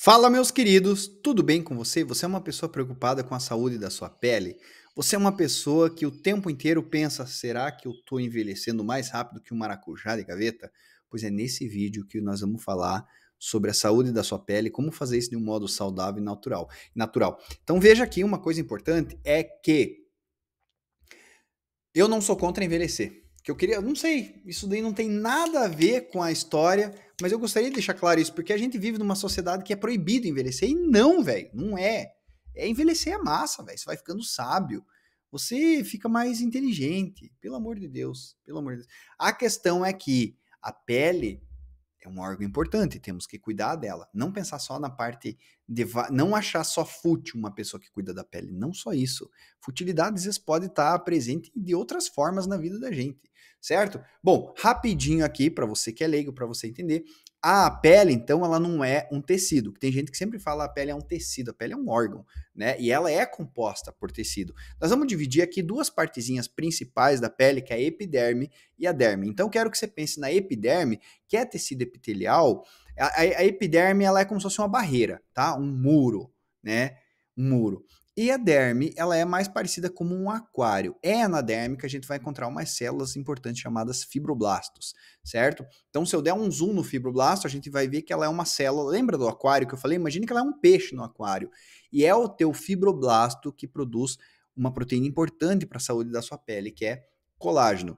Fala, meus queridos, tudo bem com você? Você é uma pessoa preocupada com a saúde da sua pele? Você é uma pessoa que o tempo inteiro pensa: será que eu estou envelhecendo mais rápido que um maracujá de gaveta? Pois é nesse vídeo que nós vamos falar sobre a saúde da sua pele, como fazer isso de um modo saudável e natural. natural. Então veja aqui uma coisa importante é que eu não sou contra envelhecer que eu queria, não sei, isso daí não tem nada a ver com a história, mas eu gostaria de deixar claro isso, porque a gente vive numa sociedade que é proibido envelhecer, e não, velho, não é. É envelhecer é massa, velho, você vai ficando sábio, você fica mais inteligente, pelo amor de Deus, pelo amor de Deus. A questão é que a pele é um órgão importante, temos que cuidar dela. Não pensar só na parte de. Não achar só fútil uma pessoa que cuida da pele. Não só isso. Futilidades podem estar presentes de outras formas na vida da gente certo? Bom, rapidinho aqui para você que é leigo, para você entender. A pele, então, ela não é um tecido. Tem gente que sempre fala a pele é um tecido, a pele é um órgão, né? E ela é composta por tecido. Nós vamos dividir aqui duas partezinhas principais da pele, que é a epiderme e a derme. Então, quero que você pense na epiderme, que é tecido epitelial. A, a, a epiderme, ela é como se fosse uma barreira, tá? Um muro, né? Um muro. E a derme, ela é mais parecida como um aquário. É na derme que a gente vai encontrar umas células importantes chamadas fibroblastos, certo? Então, se eu der um zoom no fibroblasto, a gente vai ver que ela é uma célula. Lembra do aquário que eu falei? Imagina que ela é um peixe no aquário. E é o teu fibroblasto que produz uma proteína importante para a saúde da sua pele, que é colágeno.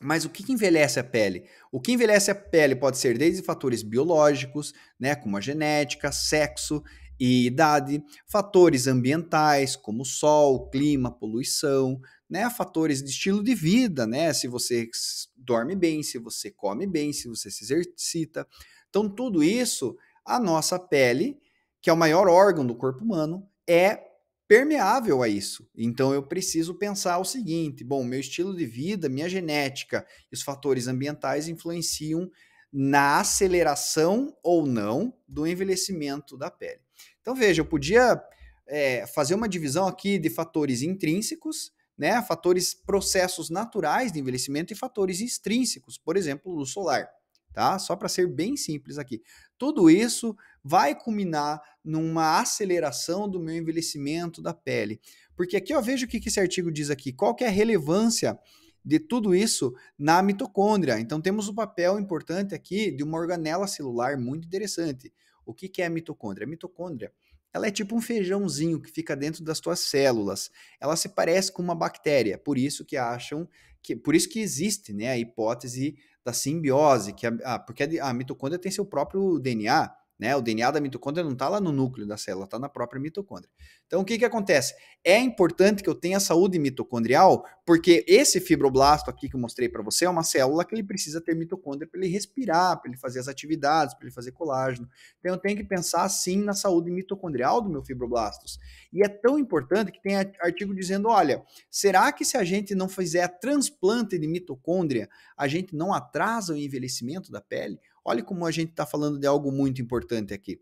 Mas o que, que, envelhece a pele? O que envelhece a pele pode ser desde fatores biológicos, né, como a genética, sexo, e idade, fatores ambientais como sol, clima, poluição, né, fatores de estilo de vida, né, se você dorme bem, se você come bem, se você se exercita. Então tudo isso, a nossa pele, que é o maior órgão do corpo humano, é permeável a isso. Então eu preciso pensar o seguinte: bom, meu estilo de vida, minha genética e os fatores ambientais influenciam na aceleração ou não do envelhecimento da pele. Então veja, eu podia é, fazer uma divisão aqui de fatores intrínsecos, né, fatores processos naturais de envelhecimento e fatores extrínsecos, por exemplo, luz solar, tá? Só para ser bem simples aqui. Tudo isso vai culminar numa aceleração do meu envelhecimento da pele. Porque aqui eu vejo o que esse artigo diz aqui, qual que é a relevância de tudo isso na mitocôndria. Então temos o um papel importante aqui de uma organela celular muito interessante. O que, que é a mitocôndria? A mitocôndria ela é tipo um feijãozinho que fica dentro das tuas células. Ela se parece com uma bactéria, por isso que acham que por isso que existe, né, a hipótese da simbiose, que a, porque a, a mitocôndria tem seu próprio DNA, né? O DNA da mitocôndria não está lá no núcleo da célula, está na própria mitocôndria. Então, o que, que acontece? É importante que eu tenha saúde mitocondrial, porque esse fibroblasto aqui que eu mostrei para você é uma célula que ele precisa ter mitocôndria para ele respirar, para ele fazer as atividades, para ele fazer colágeno. Então, eu tenho que pensar, sim, na saúde mitocondrial do meu fibroblastos. E é tão importante que tem artigo dizendo, olha, será que se a gente não fizer transplante de mitocôndria, a gente não atrasa o envelhecimento da pele? Olha como a gente está falando de algo muito importante aqui.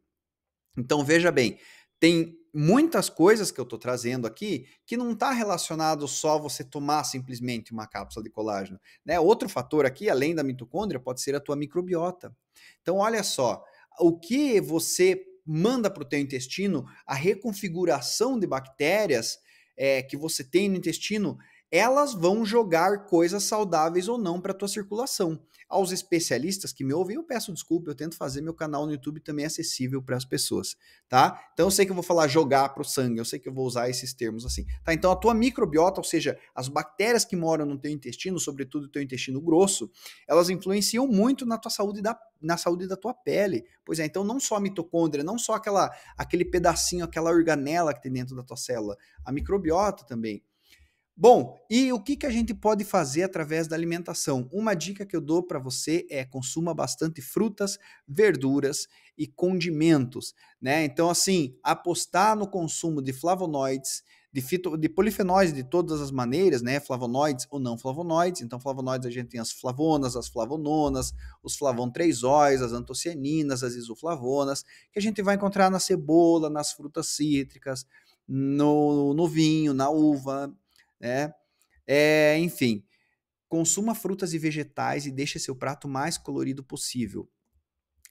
Então veja bem, tem muitas coisas que eu estou trazendo aqui que não está relacionado só você tomar simplesmente uma cápsula de colágeno. Né? Outro fator aqui, além da mitocôndria, pode ser a tua microbiota. Então olha só, o que você manda para o teu intestino, a reconfiguração de bactérias é, que você tem no intestino, elas vão jogar coisas saudáveis ou não para tua circulação. Aos especialistas que me ouvem, eu peço desculpa, eu tento fazer meu canal no YouTube também acessível para as pessoas, tá? Então eu sei que eu vou falar jogar pro sangue, eu sei que eu vou usar esses termos assim, tá? Então a tua microbiota, ou seja, as bactérias que moram no teu intestino, sobretudo teu intestino grosso, elas influenciam muito na tua saúde da na saúde da tua pele. Pois é, então não só a mitocôndria, não só aquela aquele pedacinho, aquela organela que tem dentro da tua célula, a microbiota também. Bom, e o que, que a gente pode fazer através da alimentação? Uma dica que eu dou para você é consuma bastante frutas, verduras e condimentos, né? Então, assim, apostar no consumo de flavonoides, de, fito, de polifenóis de todas as maneiras, né? Flavonoides ou não flavonoides. Então, flavonoides a gente tem as flavonas, as flavononas, os flavon as antocianinas, as isoflavonas, que a gente vai encontrar na cebola, nas frutas cítricas, no, no vinho, na uva, né? É, enfim, consuma frutas e vegetais e deixe seu prato mais colorido possível.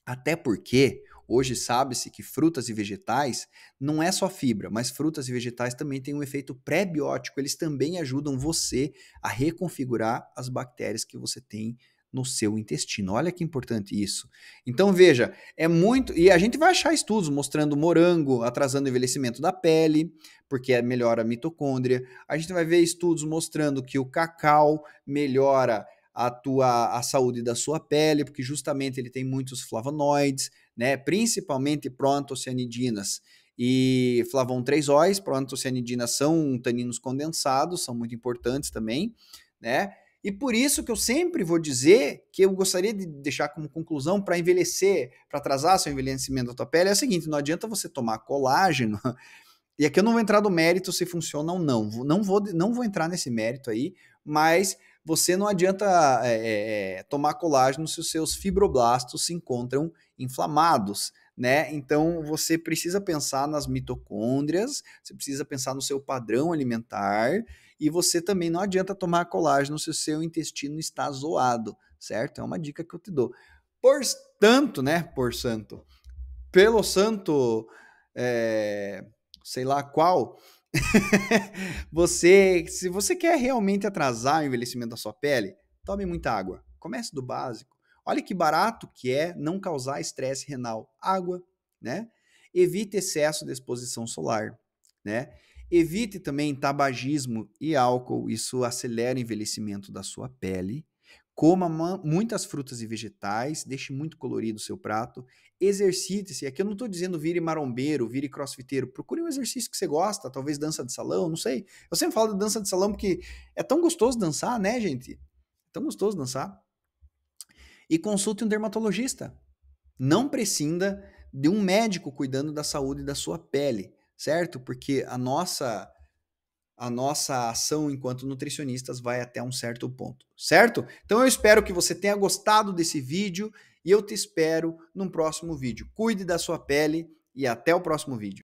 Até porque hoje sabe-se que frutas e vegetais não é só fibra, mas frutas e vegetais também têm um efeito pré-biótico, eles também ajudam você a reconfigurar as bactérias que você tem no seu intestino. Olha que importante isso. Então veja, é muito e a gente vai achar estudos mostrando morango atrasando o envelhecimento da pele, porque melhora a mitocôndria. A gente vai ver estudos mostrando que o cacau melhora a tua a saúde da sua pele, porque justamente ele tem muitos flavonoides, né, principalmente proantocianidinas. E flavon 3-óis, proantocianidinas são taninos condensados, são muito importantes também, né? E por isso que eu sempre vou dizer que eu gostaria de deixar como conclusão para envelhecer, para atrasar seu envelhecimento da tua pele, é o seguinte: não adianta você tomar colágeno. E aqui eu não vou entrar no mérito se funciona ou não. Não vou, não vou entrar nesse mérito aí, mas você não adianta é, tomar colágeno se os seus fibroblastos se encontram inflamados. Né? Então você precisa pensar nas mitocôndrias, você precisa pensar no seu padrão alimentar e você também não adianta tomar colágeno se o seu intestino está zoado, certo? É uma dica que eu te dou. Portanto, né? Por santo. Pelo santo, é, sei lá qual. você, se você quer realmente atrasar o envelhecimento da sua pele, tome muita água. Comece do básico. Olha que barato que é não causar estresse renal. Água, né? Evite excesso de exposição solar, né? Evite também tabagismo e álcool, isso acelera o envelhecimento da sua pele. Coma muitas frutas e vegetais, deixe muito colorido o seu prato. Exercite-se. Aqui eu não estou dizendo vire marombeiro, vire crossfiteiro. Procure um exercício que você gosta, talvez dança de salão, não sei. Eu sempre falo de dança de salão porque é tão gostoso dançar, né, gente? É tão gostoso dançar. E consulte um dermatologista. Não prescinda de um médico cuidando da saúde da sua pele certo? Porque a nossa a nossa ação enquanto nutricionistas vai até um certo ponto, certo? Então eu espero que você tenha gostado desse vídeo e eu te espero num próximo vídeo. Cuide da sua pele e até o próximo vídeo.